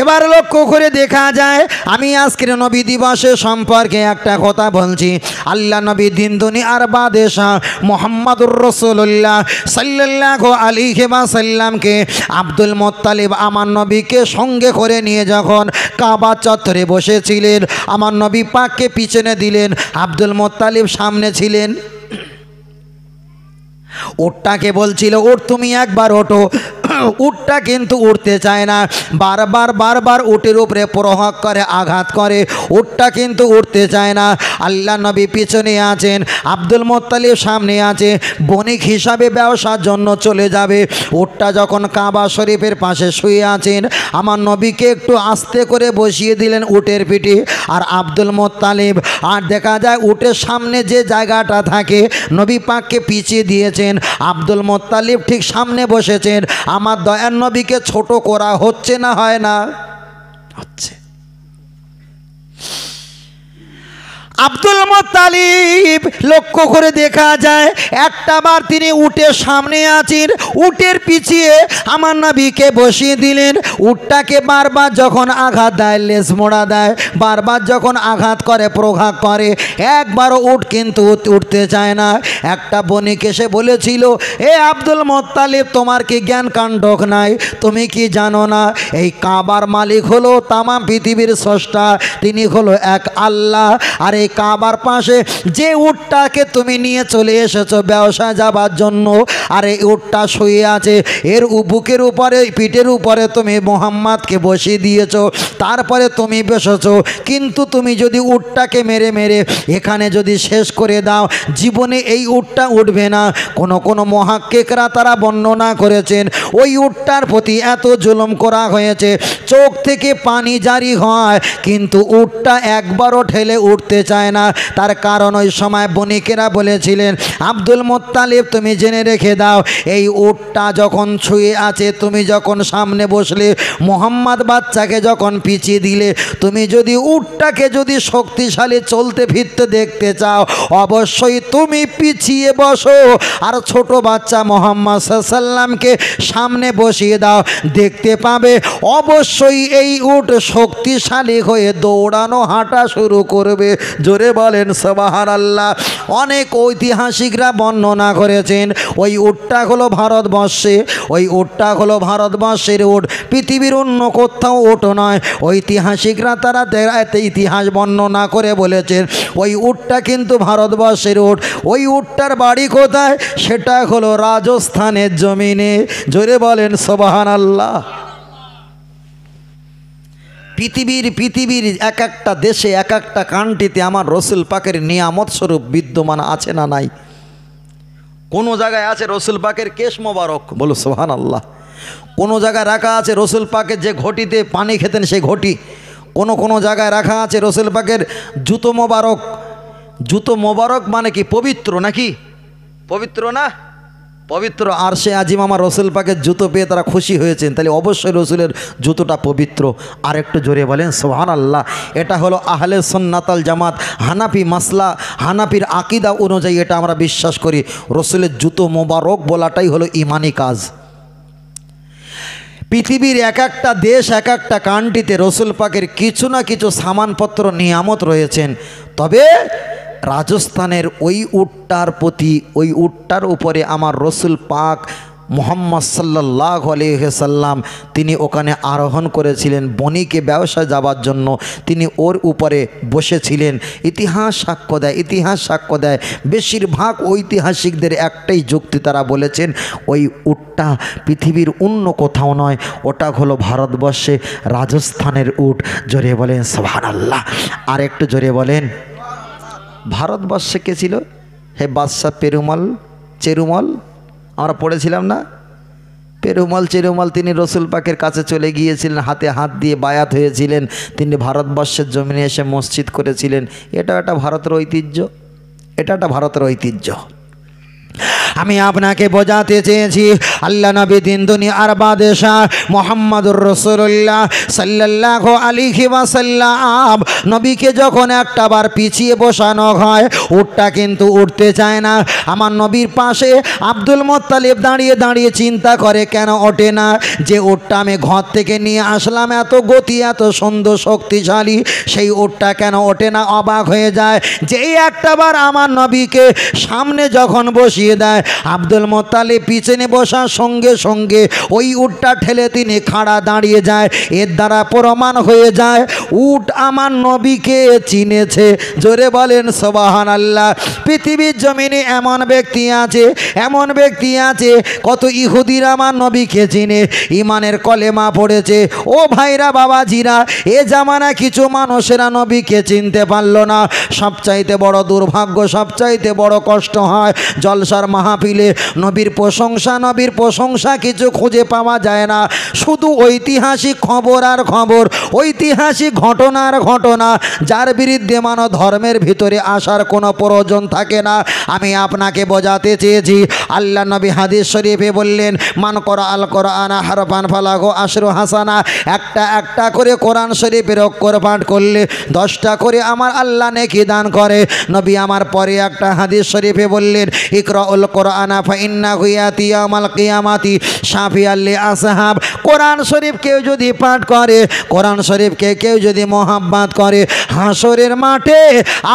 এবার লক্ষ্য করে দেখা যায় আমি আজকের নবী দিবসের সম্পর্কে একটা কথা বলছি আল্লাহ নবী দিন দুনি আর বাদেশা মোহাম্মদুর রসুল্লাহ সাল্লাহ আলী হেবা সাল্লামকে আব্দুল মোত্তালিব আমার নবীকে সঙ্গে করে নিয়ে যখন কাবা চত্বরে বসেছিলেন আমার নবী পাককে পিছনে দিলেন আব্দুল মোত্তালিব সামনে ছিলেন ওরটাকে বলছিল ওর তুমি একবার ওঠো উটটা কিন্তু উঠতে চায় না বারবার বারবার উটের উপরে প্রহক করে আঘাত করে উটটা কিন্তু উঠতে চায় না আল্লাহ নবী পিছনে আছেন আব্দুল মোত্তালিব সামনে আছে বণিক হিসাবে ব্যবসার জন্য চলে যাবে উটটা যখন কাবা শরীফের পাশে শুয়ে আছেন আমার নবীকে একটু আস্তে করে বসিয়ে দিলেন উটের পিঠে আর আব্দুল মোত্তালিব আর দেখা যায় উটের সামনে যে জায়গাটা থাকে নবী পাককে পিছিয়ে দিয়েছেন আব্দুল মোত্তালিব ঠিক সামনে বসেছেন আমার আমার দয়ার নবীকে ছোট করা হচ্ছে না হয় না আব্দুল মোত্তালিব লক্ষ্য করে দেখা যায় একটা বার তিনি উটের সামনে আছেন উটের পিছিয়ে আমার নাবিকে বসিয়ে দিলেন উটটাকে বারবার যখন আঘাত দেয় লেজ মোড়া দেয় বারবার যখন আঘাত করে প্রঘাত করে একবারও উট কিন্তু উঠতে চায় না একটা বণিক এসে বলেছিল এ আব্দুল মোত্তালিব তোমার কি জ্ঞান কাণ্ডক নাই তুমি কি জানো না এই কাবার মালিক হলো তামাম পৃথিবীর স্রষ্টা তিনি হলো এক আল্লাহ আর এই কাবার পাশে যে উটটাকে তুমি নিয়ে চলে এসেছো ব্যবসায় যাবার জন্য আর এই উটটা শুয়ে আছে এর বুকের উপরে পিঠের উপরে তুমি মোহাম্মদকে বসিয়ে দিয়েছ তারপরে তুমি বসেছ কিন্তু তুমি যদি উটটাকে মেরে মেরে এখানে যদি শেষ করে দাও জীবনে এই উটটা উঠবে না কোনো কোনো মহাক্কেকরা তারা বর্ণনা করেছেন ওই উটটার প্রতি এত জুলুম করা হয়েছে চোখ থেকে পানি জারি হয় কিন্তু উটটা একবারও ঠেলে উঠতে চায় যায় না তার কারণ ওই সময় বণিকেরা বলেছিলেন আব্দুল মোত্তালিব তুমি জেনে রেখে দাও এই উটটা যখন ছুঁয়ে আছে তুমি যখন সামনে বসলে মোহাম্মদ বাচ্চাকে যখন পিছিয়ে দিলে তুমি যদি উটটাকে যদি শক্তিশালী চলতে ফিরতে দেখতে চাও অবশ্যই তুমি পিছিয়ে বসো আর ছোট বাচ্চা মোহাম্মদ সাল্লামকে সামনে বসিয়ে দাও দেখতে পাবে অবশ্যই এই উট শক্তিশালী হয়ে দৌড়ানো হাঁটা শুরু করবে জোরে বলেন সবাহার আল্লাহ অনেক ঐতিহাসিকরা বর্ণনা করেছেন ওই উটটা হলো ভারতবর্ষে ওই উটটা হলো ভারতবর্ষের উট পৃথিবীর অন্য কোথাও উট নয় ঐতিহাসিকরা তারা ইতিহাস বর্ণনা করে বলেছেন ওই উটটা কিন্তু ভারতবর্ষের উট ওই উটটার বাড়ি কোথায় সেটা হলো রাজস্থানের জমিনে জোরে বলেন সবাহান আল্লাহ পৃথিবীর পৃথিবীর এক একটা দেশে এক একটা কান্ট্রিতে আমার রসুল পাকের নিয়ামত স্বরূপ বিদ্যমান আছে না নাই কোনো জায়গায় আছে রসুল পাকের কেশ মোবারক বলো সোহান আল্লাহ কোনো জায়গায় রাখা আছে রসুল পাকের যে ঘটিতে পানি খেতেন সেই ঘটি কোনো কোনো জায়গায় রাখা আছে রসুল পাকের জুতো মোবারক জুতো মোবারক মানে কি পবিত্র নাকি পবিত্র না পবিত্র আর সে আজিম আমার রসুল পাকের জুতো পেয়ে তারা খুশি হয়েছেন তাহলে অবশ্যই রসুলের জুতোটা পবিত্র আর একটু জোরে বলেন সোহান আল্লাহ এটা হলো আহলে সন্নাতাল জামাত হানাফি মাসলা হানাফির আকিদা অনুযায়ী এটা আমরা বিশ্বাস করি রসুলের জুতো মোবারক বলাটাই হলো ইমানি কাজ পৃথিবীর এক একটা দেশ এক একটা কান্ট্রিতে রসুল পাকের কিছু না কিছু সামানপত্র নিয়ামত রয়েছেন তবে রাজস্থানের ওই উটটার প্রতি ওই উটটার উপরে আমার রসুল পাক মোহাম্মদ সাল্লাহ আলহ্লাম তিনি ওখানে আরোহণ করেছিলেন বনিকে ব্যবসা যাবার জন্য তিনি ওর উপরে বসেছিলেন ইতিহাস সাক্ষ্য দেয় ইতিহাস সাক্ষ্য দেয় বেশিরভাগ ঐতিহাসিকদের একটাই যুক্তি তারা বলেছেন ওই উটটা পৃথিবীর অন্য কোথাও নয় ওটা হলো ভারতবর্ষে রাজস্থানের উট জোরে বলেন সোহান আল্লাহ আর একটু জোরে বলেন ভারতবর্ষে কে ছিল হে বাদশাহ পেরুমল চেরুমল আমরা পড়েছিলাম না পেরুমল চেরুমল তিনি রসুল পাকের কাছে চলে গিয়েছিলেন হাতে হাত দিয়ে বায়াত হয়েছিলেন তিনি ভারতবর্ষের জমিনে এসে মসজিদ করেছিলেন এটা একটা ভারতের ঐতিহ্য এটা একটা ভারতের ঐতিহ্য আমি আপনাকে বোঝাতে চেয়েছি আল্লাহ নবী দিন দুনিয়া আর বাদেশা মোহাম্মদুর রসুল্লাহ সাল্লাহ আলিহি ওয়াসাল্লাম নবীকে যখন একটা বার পিছিয়ে বসানো হয় উটটা কিন্তু উঠতে চায় না আমার নবীর পাশে আব্দুল মোত্তালিব দাঁড়িয়ে দাঁড়িয়ে চিন্তা করে কেন ওঠে না যে উটটা আমি ঘর থেকে নিয়ে আসলাম এত গতি এত সুন্দর শক্তিশালী সেই উটটা কেন ওঠে না অবাক হয়ে যায় যেই একটাবার আমার নবীকে সামনে যখন বসিয়ে দেয় আব্দুল মোতালে পিছনে বসার সঙ্গে সঙ্গে ওই উটটা ঠেলে তিনি খাড়া দাঁড়িয়ে যায় এর দ্বারা প্রমাণ হয়ে যায় উট আমার নবীকে চিনেছে জোরে বলেন সোবাহান আল্লাহ পৃথিবীর জমিনে এমন ব্যক্তি আছে এমন ব্যক্তি আছে কত ইহুদির আমার নবীকে চিনে ইমানের কলেমা পড়েছে ও ভাইরা জিরা এ জামানা কিছু মানুষেরা নবীকে চিনতে পারল না সবচাইতে বড় দুর্ভাগ্য সবচাইতে বড় কষ্ট হয় জলসার মাহ মাহফিলে নবীর প্রশংসা নবীর প্রশংসা কিছু খুঁজে পাওয়া যায় না শুধু ঐতিহাসিক খবর আর খবর ঐতিহাসিক ঘটনার ঘটনা যার বিরুদ্ধে মানো ধর্মের ভিতরে আসার কোনো প্রয়োজন থাকে না আমি আপনাকে বোঝাতে চেয়েছি আল্লাহ নবী হাদিস শরীফে বললেন মান করা আল করা আনা হারপান ফালাগো আশরু হাসানা একটা একটা করে কোরআন শরীফের অক্ষর পাঠ করলে দশটা করে আমার আল্লাহ নেকি দান করে নবী আমার পরে একটা হাদিস শরীফে বললেন ইকরা উল কোরআনা ফাইন্না আমাল কিয়ামাতি সাফিয়াল্লি আসহাব কোরআন শরীফ কেউ যদি পাঠ করে কোরআন শরীফকে কেউ যদি মোহাম্মত করে হাসরের মাঠে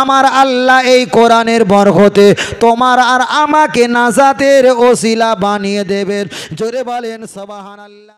আমার আল্লাহ এই কোরআনের বরহতে তোমার আর আমাকে নাজাতের ওসিলা বানিয়ে দেবেন জোরে বলেন সবাহান আল্লাহ